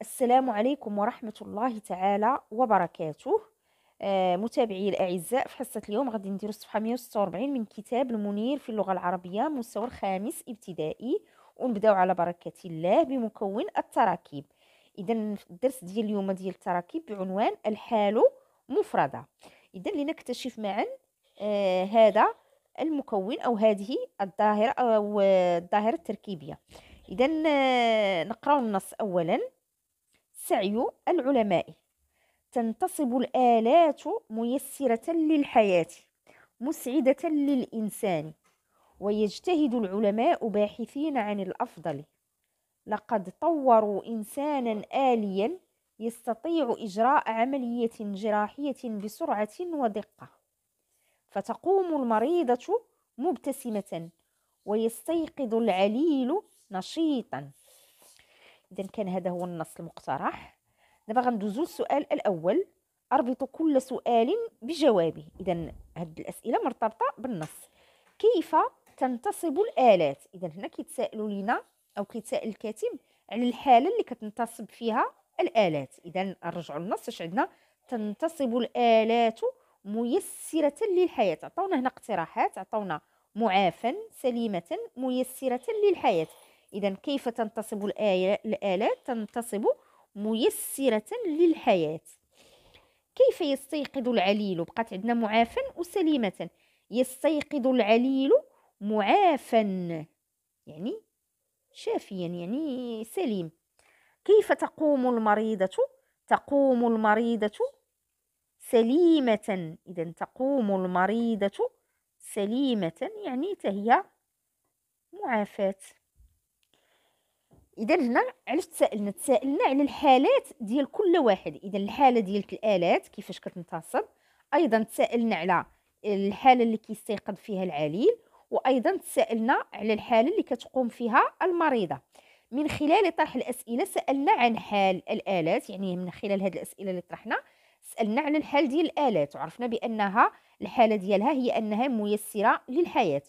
السلام عليكم ورحمة الله تعالى وبركاته آه متابعي الأعزاء في حصة اليوم غادي نديرو الصفحه 146 من كتاب المنير في اللغة العربية مستوى الخامس ابتدائي ونبداو على بركة الله بمكون التراكيب إذا الدرس ديال اليوم ديال التراكيب بعنوان الحال مفردة إذا لنكتشف معا آه هذا المكون أو هذه الظاهرة أو الظاهرة التركيبية إذا آه نقرأ النص أولا سعي العلماء تنتصب الآلات ميسرة للحياة مسعدة للإنسان ويجتهد العلماء باحثين عن الأفضل لقد طوروا إنسانا آليا يستطيع إجراء عملية جراحية بسرعة ودقة فتقوم المريضة مبتسمة ويستيقظ العليل نشيطا اذا كان هذا هو النص المقترح دابا غندوزو للسؤال الاول اربط كل سؤال بجوابه اذا هاد الاسئله مرتبطه بالنص كيف تنتصب الالات اذا هنا كيتسائلوا لينا او كيتسائل الكاتب على الحاله اللي كتنتصب فيها الالات اذا نرجعوا للنص اش عندنا تنتصب الالات ميسره للحياه عطاونا هنا اقتراحات عطاونا معافا سليمه ميسره للحياه إذا كيف تنتصب الآلات تنتصب ميسرة للحياة كيف يستيقظ العليل بقات عندنا معافا وسليمة يستيقظ العليل معافا يعني شافيا يعني سليم كيف تقوم المريضة تقوم المريضة سليمة إذا تقوم المريضة سليمة يعني تهي معافاة اذا هنا علاش تسائلنا تسائلنا على الحالات ديال كل واحد اذا الحاله ديال الالات كيفاش كتنتصب ايضا تسائلنا على الحاله اللي كيستيقظ فيها العليل وايضا تسائلنا على الحاله اللي كتقوم فيها المريضه من خلال طرح الاسئله سالنا عن حال الالات يعني من خلال هذه الاسئله اللي طرحنا سالنا على الحال ديال الالات وعرفنا بانها الحاله ديالها هي انها ميسره للحياه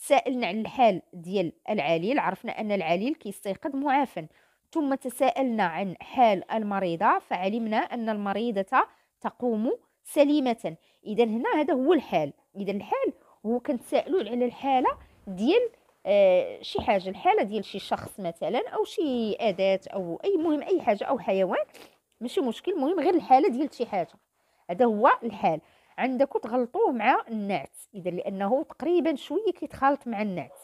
تساءلنا عن الحال ديال العليل عرفنا أن العليل كيستيقظ معافا ثم تساءلنا عن حال المريضة فعلمنا أن المريضة تقوم سليمة إذا هنا هذا هو الحال إذا الحال هو كنتسائلوا على الحالة ديال آه شي حاجة الحالة ديال شي شخص مثلا أو شي أداة أو أي مهم أي حاجة أو حيوان ماشي مشكل مهم غير الحالة ديال شي حاجة هذا هو الحال عندك وتغلطوه مع النعت اذا لانه تقريبا شويه كيتخالط مع النعت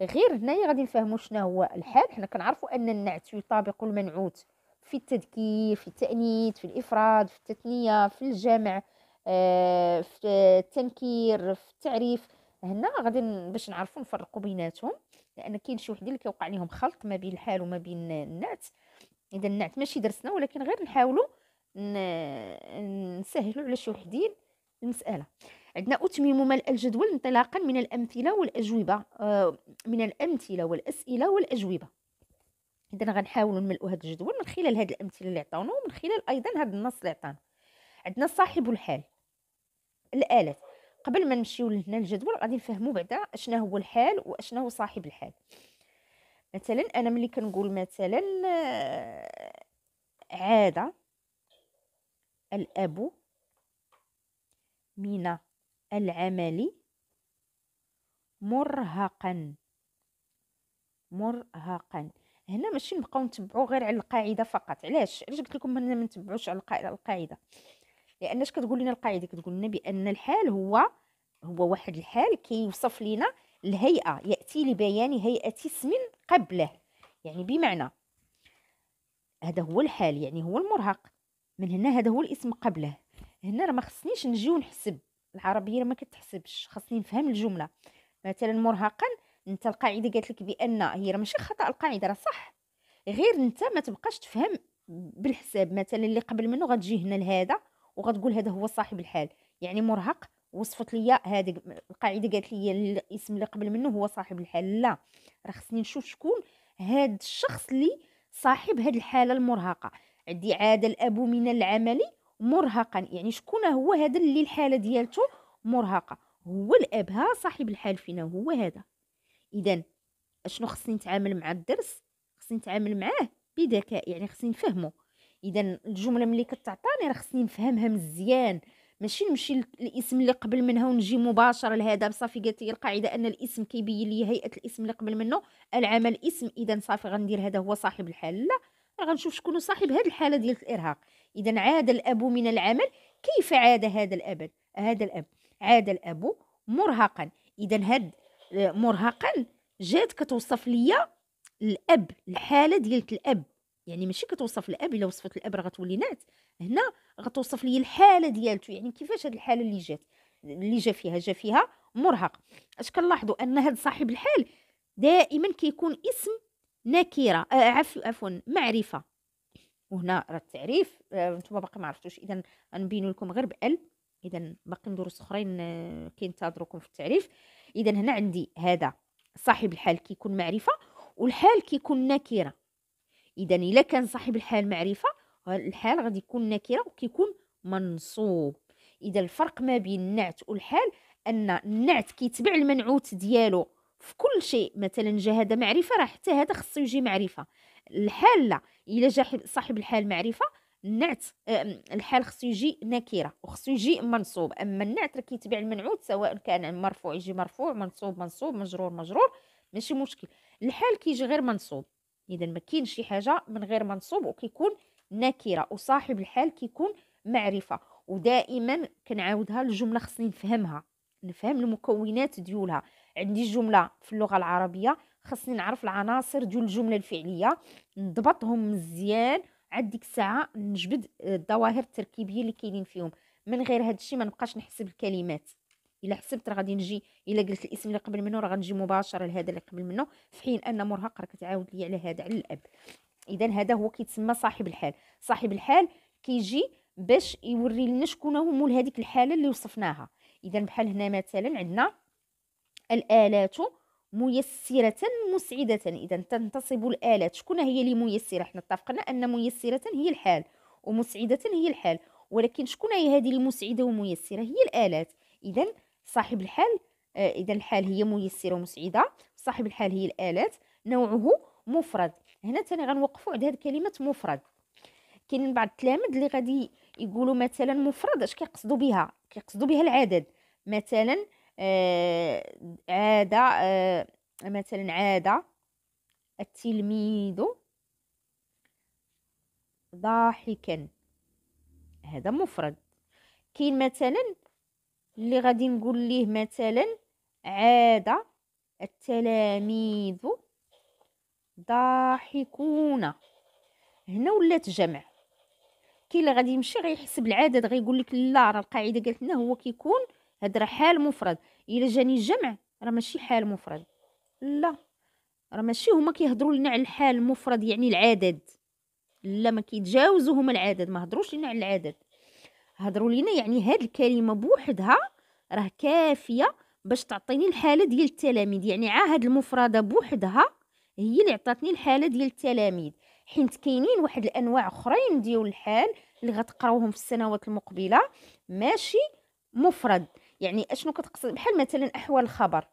غير هنايا غادي نفهموا شنو هو الحال حنا كنعرفوا ان النعت يطابق المنعوت في التذكير في التانيث في الافراد في التثنيه في الجمع آه، في التنكير في التعريف هنا غادي باش نعرفوا نفرقوا بيناتهم لان كاين شي وحدين اللي كيوقع لهم خلط ما بين الحال وما بين النعت اذا النعت ماشي درسنا ولكن غير نحاولوا نسهلوا على شي وحدين المسألة عندنا أتمم ملء الجدول انطلاقا من الأمثلة والأجوبة آه من الأمثلة والأسئلة والأجوبة إذا غنحاولوا نملؤوا هذا الجدول من خلال هذه الأمثلة اللي عطاونا ومن خلال أيضا هذا النص اللي عطانا عندنا صاحب الحال الآلات قبل ما نمشيو لهنا الجدول غادي نفهموا بعدا اشنا هو الحال واشنا هو صاحب الحال مثلا انا ملي كنقول مثلا آه، عاده الاب من العمل مرهقا مرهقا هنا ماشي نبقاو نتبعو غير على القاعده فقط علاش علاش قلت لكم ما نتبعوش على القاعده لان اش كتقول لنا القاعده كتقول لنا بان الحال هو هو واحد الحال كيوصف كي لنا الهيئه ياتي لبيان هيئه اسم قبله يعني بمعنى هذا هو الحال يعني هو المرهق من هنا هذا هو الاسم قبله هنا راه ما خصنيش نجي ونحسب العربيه ما كتحسبش خصني نفهم الجمله مثلا مرهقا انت القاعده قالت لك بان هي راه ماشي خطا القاعده راه صح غير انت ما تبقاش تفهم بالحساب مثلا اللي قبل منه غتجي هنا لهذا وغتقول هذا هو صاحب الحال يعني مرهق وصفت ليا هذه القاعده قالت لي الاسم اللي قبل منه هو صاحب الحال لا راه خصني نشوف شكون هاد الشخص اللي صاحب هاد الحاله المرهقه عندي عاد الاب من العمل مرهقا يعني شكون هو هذا اللي الحاله ديالته مرهقه هو الاب ها صاحب الحال فينا هو هذا اذا اشنو خصني نتعامل مع الدرس خصني نتعامل معاه بذكاء يعني خصني نفهمه اذا الجمله ملي كتعطاني راه خصني نفهمها مزيان ماشي نمشي الاسم اللي قبل منها ونجي مباشره لهذا بصافي قالت لي القاعده ان الاسم كيبين لي هيئه الاسم اللي قبل منه العمل اسم اذا صافي غندير هذا هو صاحب الحال لا راه غنشوف شكون صاحب هذه الحاله ديال الارهاق إذا عاد الأب من العمل كيف عاد هذا الأب هذا الأب عاد الأب مرهقا إذا هاد آه، مرهقا جات كتوصف ليا الأب الحالة ديال الأب يعني ماشي كتوصف الاب الا وصفت الاب راه غتولي نات هنا غتوصف لي الحاله ديالته يعني كيفاش هاد الحاله اللي جات اللي جا فيها جا فيها مرهق اش كنلاحظوا ان هاد صاحب الحال دائما كيكون اسم نكره آه، عفوا عفوا معرفه وهنا راه التعريف آه، نتوما باقي ما عرفتوش اذا غنبين لكم غير بال اذا باقي دروس اخرين آه، كينتظروكم في التعريف اذا هنا عندي هذا صاحب الحال كيكون معرفه والحال كيكون نكره اذا الا كان صاحب الحال معرفه الحال غادي يكون نكره وكيكون منصوب اذا الفرق ما بين النعت والحال ان النعت كيتبع المنعوت ديالو في كل شيء مثلا جا معرفه راه حتى هذا خصو يجي معرفه الحال لا الا جا صاحب الحال معرفه النعت الحال خصو يجي نكره وخصو يجي منصوب اما النعت راه كيتبع المنعوت سواء كان مرفوع يجي مرفوع منصوب منصوب مجرور مجرور ماشي مشكل الحال كيجي غير منصوب اذا ما كاينش شي حاجه من غير منصوب وكيكون نكره وصاحب الحال كيكون معرفه ودائما كنعاودها الجمله خصني نفهمها نفهم المكونات ديولها عندي جمله في اللغه العربيه خصني نعرف العناصر ديال الجمله الفعليه نضبطهم مزيان عاد ديك الساعه نجبد آه، الظواهر التركيبيه اللي كاينين فيهم من غير هذا الشيء ما نبقاش نحسب الكلمات الا حسبت راه غادي نجي الا قلت الاسم اللي قبل منه راه غنجي مباشره لهذا اللي قبل منه في حين ان مرهق راه كتعاود لي على هذا على الاب اذا هذا هو كيتسمى صاحب الحال صاحب الحال كيجي باش يوري لنا شكون هو مول هذيك الحاله اللي وصفناها اذا بحال هنا مثلا عندنا الالات ميسرة مسعدة إذا تنتصب الآلات شكون هي اللي ميسرة حنا اتفقنا أن ميسرة هي الحال ومسعدة هي الحال ولكن شكون هي هذه المسعدة وميسرة هي الآلات إذا صاحب الحال آه، إذا الحال هي ميسرة ومسعدة صاحب الحال هي الآلات نوعه مفرد هنا تاني غنوقفوا عند هذه كلمة مفرد كاين بعض التلامذ اللي غادي يقولوا مثلا مفرد اش كيقصدوا بها كيقصدوا بها العدد مثلا آه عادة آه مثلا عادة التلميذ ضاحكا هذا مفرد كاين مثلا اللي غادي نقول ليه مثلا عاد التلاميذ ضاحكون هنا ولات جمع كاين اللي غادي يمشي غيحسب العدد غيقول لك لا راه القاعده قالت لنا هو كيكون هاد راه حال مفرد الا جاني جمع راه ماشي حال مفرد لا راه ماشي هما كيهضروا لنا على الحال المفرد يعني العدد لا ما كيتجاوزوا هما العدد ما هضروش لنا على العدد هضروا لنا يعني هاد الكلمه بوحدها راه كافيه باش تعطيني الحاله ديال التلاميذ يعني عا المفرده بوحدها هي اللي عطاتني الحاله ديال التلاميذ حيت كاينين واحد الانواع اخرين ديال الحال اللي غتقراوهم في السنوات المقبله ماشي مفرد يعني اشنو كتقصد بحال مثلا احوال الخبر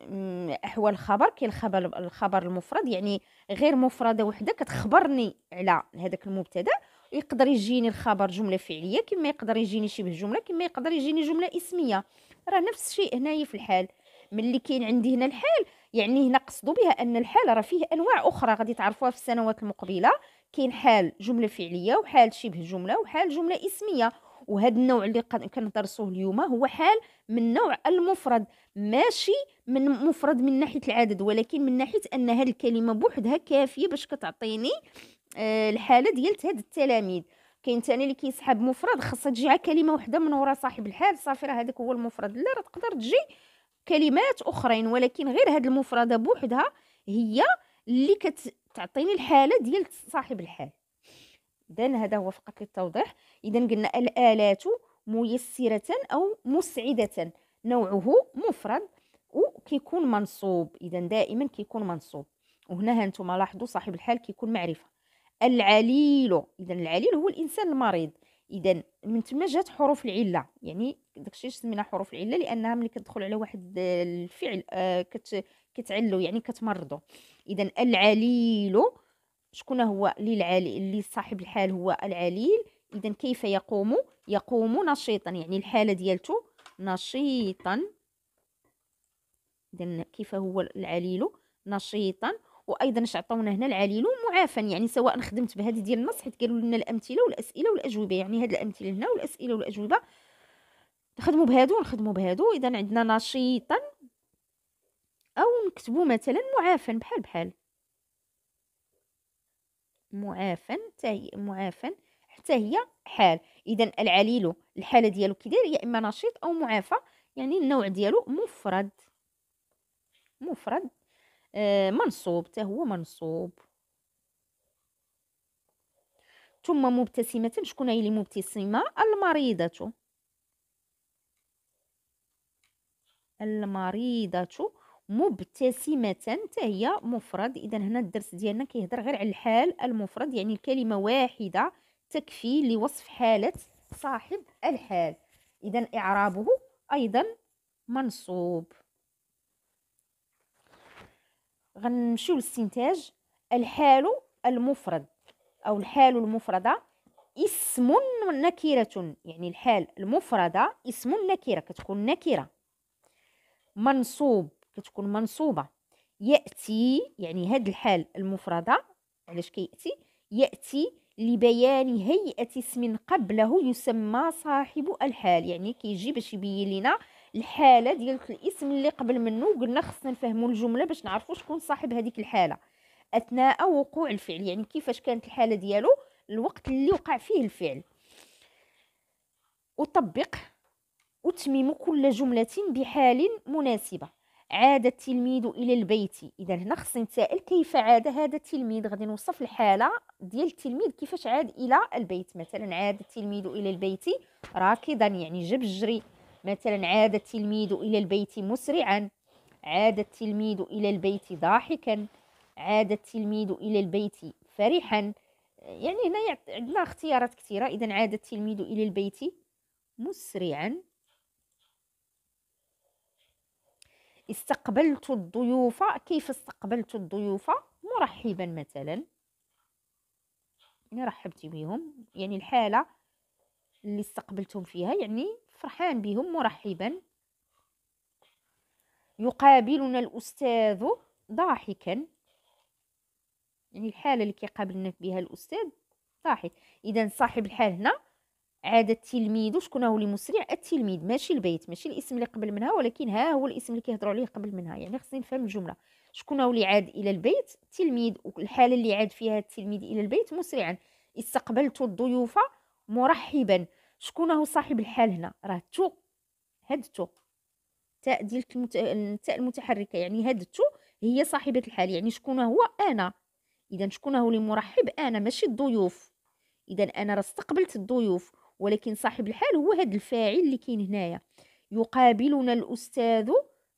أمم، احوال الخبر كاين الخبر الخبر المفرد يعني غير مفرده وحده كتخبرني على هذاك المبتدا يقدر يجيني الخبر جمله فعليه كما يقدر يجيني شبه جمله كما يقدر يجيني جمله اسميه راه نفس الشيء هنايا في الحال ملي كاين عندي هنا الحال يعني هنا قصدوا بها ان الحال راه فيه انواع اخرى غادي تعرفوها في السنوات المقبله كاين حال جمله فعليه وحال شبه جمله وحال جمله اسميه وهذا النوع اللي كندرسوه اليوم هو حال من نوع المفرد ماشي من مفرد من ناحيه العدد ولكن من ناحيه ان هذه الكلمه بوحدها كافيه باش كتعطيني آه، الحاله ديال هاد التلاميذ كاين ثاني اللي كيسحب مفرد خاصها تجي على كلمه وحده من ورا صاحب الحال صافي راه هذاك هو المفرد لا راه تقدر تجي كلمات اخرين ولكن غير هاد المفرده بوحدها هي اللي كتعطيني الحاله ديال صاحب الحال اذا هذا هو فقط للتوضيح اذا قلنا الالات ميسره او مسعده نوعه مفرد وكيكون منصوب اذا دائما كيكون منصوب وهنا هانتوما لاحظوا صاحب الحال كيكون معرفه العليل اذا العليل هو الانسان المريض اذا من تما جات حروف العله يعني داكشي سمينا حروف العله لانها ملي كتدخل على واحد الفعل آه، كت كتعلو يعني كتمرضو اذا العليل شكون هو للعليل اللي صاحب الحال هو العليل اذا كيف يقوم يقوم نشيطا يعني الحاله ديالته نشيطا اذا كيف هو العليل نشيطا وايضا اش عطاونا هنا العليل معافا يعني سواء خدمت بهذه ديال النص حيت قالوا لنا الامثله والاسئله والاجوبه يعني هاد الامثله هنا والاسئله والاجوبه نخدموا بهادو ونخدموا بهادو اذا عندنا نشيطا او نكتبوا مثلا معافا بحال بحال معافا معافا حتى هي حال اذا العليل الحاله ديالو كي داير يا اما نشيط او معافى يعني النوع ديالو مفرد مفرد آه منصوب حتى هو منصوب ثم مبتسمة شكون هي اللي مبتسمة المريضة المريضة مبتسمة حتى هي مفرد إذا هنا الدرس ديالنا كيهضر غير على الحال المفرد يعني الكلمة واحدة تكفي لوصف حالة صاحب الحال إذا إعرابه أيضا منصوب غنمشيو للاستنتاج الحال المفرد أو الحال المفردة اسم نكرة يعني الحال المفردة اسم نكرة كتكون نكرة منصوب كتكون منصوبه ياتي يعني هاد الحال المفرده علاش كياتي ياتي لبيان هيئه اسم قبله يسمى صاحب الحال يعني كيجي باش يبين لنا الحاله ديال الاسم اللي قبل منه قلنا خصنا نفهموا الجمله باش نعرفوا شكون صاحب هذيك الحاله اثناء وقوع الفعل يعني كيفاش كانت الحاله ديالو الوقت اللي وقع فيه الفعل اطبق وتميم كل جمله بحال مناسبه عاد التلميذ الى البيت اذا هنا خصني نتسائل كيف عاد هذا التلميذ غادي نوصف الحاله ديال التلميذ كيفاش عاد الى البيت مثلا عاد التلميذ الى البيت راكضا يعني جب الجري مثلا عاد التلميذ الى البيت مسرعا عاد التلميذ الى البيت ضاحكا عاد التلميذ الى البيت فرحا يعني هنا عندنا اختيارات كثيره اذا عاد التلميذ الى البيت مسرعا استقبلت الضيوف كيف استقبلت الضيوف مرحبا مثلا يعني رحبت بهم يعني الحالة اللي استقبلتهم فيها يعني فرحان بهم مرحبا يقابلنا الأستاذ ضاحكا يعني الحالة اللي كيقابلنا بها الأستاذ ضاحك إذا صاحب الحال هنا عاد التلميذ وشكون هو اللي مسرع التلميذ ماشي البيت ماشي الاسم اللي قبل منها ولكن ها هو الاسم اللي كيهضروا عليه قبل منها يعني خصني نفهم الجمله شكون هو اللي عاد الى البيت التلميذ والحاله اللي عاد فيها التلميذ الى البيت مسرعا استقبلت الضيوف مرحبا شكون هو صاحب الحال هنا راه تو تو تاء ديال التاء المتحركه يعني هاد تو هي صاحبه الحال يعني شكون هو انا اذا شكون هو اللي مرحب انا ماشي الضيوف اذا انا راه استقبلت الضيوف ولكن صاحب الحال هو هذا الفاعل اللي كاين هنايا يقابلنا الاستاذ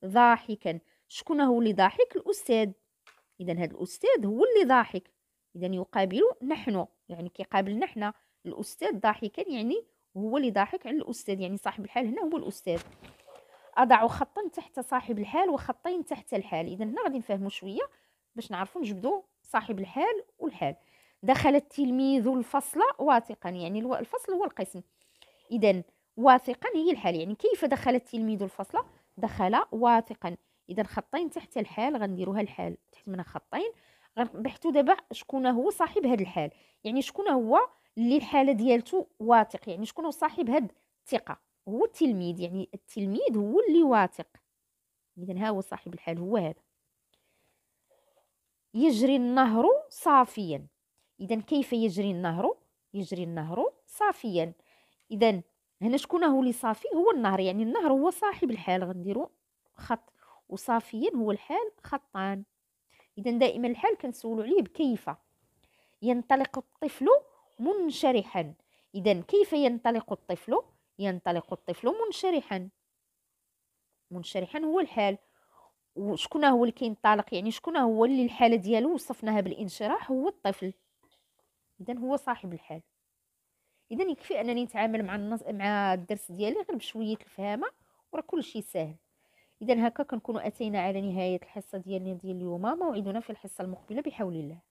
ضاحكا شكون هو اللي ضاحك الاستاذ اذا هذا الاستاذ هو اللي ضاحك اذا يقابل نحن يعني كيقابلنا حنا الاستاذ ضاحكا يعني هو اللي ضاحك على الاستاذ يعني صاحب الحال هنا هو الاستاذ اضع خطا تحت صاحب الحال وخطين تحت الحال اذا هنا غادي نفهموا شويه باش نعرفوا نجبدوا صاحب الحال والحال دخل التلميذ الفصل واثقا يعني الفصل هو القسم إذا واثقا هي الحال يعني كيف دخل التلميذ الفصل دخل واثقا إذا خطين تحت الحال غنديروها الحال تحت منها خطين غنبحثوا دابا شكون هو صاحب هاد الحال يعني شكون هو اللي الحاله ديالته واثق يعني شكون هو صاحب هاد الثقه هو التلميذ يعني التلميذ هو اللي واثق اذا ها هو صاحب الحال هو هذا يجري النهر صافيا اذا كيف يجري النهر يجري النهر صافيا اذا هنا شكون هو اللي صافي هو النهر يعني النهر هو صاحب الحال غنديرو خط وصافيا هو الحال خطان اذا دائما الحال كنسولو عليه بكيف ينطلق الطفل منشرحا اذا كيف ينطلق الطفل ينطلق الطفل منشرحا منشرحا هو الحال وشكون هو اللي كينطلق يعني شكون هو اللي الحاله ديالو وصفناها بالانشراح هو الطفل اذا هو صاحب الحال اذا يكفي انني نتعامل مع النص مع الدرس ديالي غير بشويه الفهامه وراه كلشي ساهل اذا هكا كنكونوا اتينا على نهايه الحصه ديالنا ديال اليوم موعدنا في الحصه المقبله بحول الله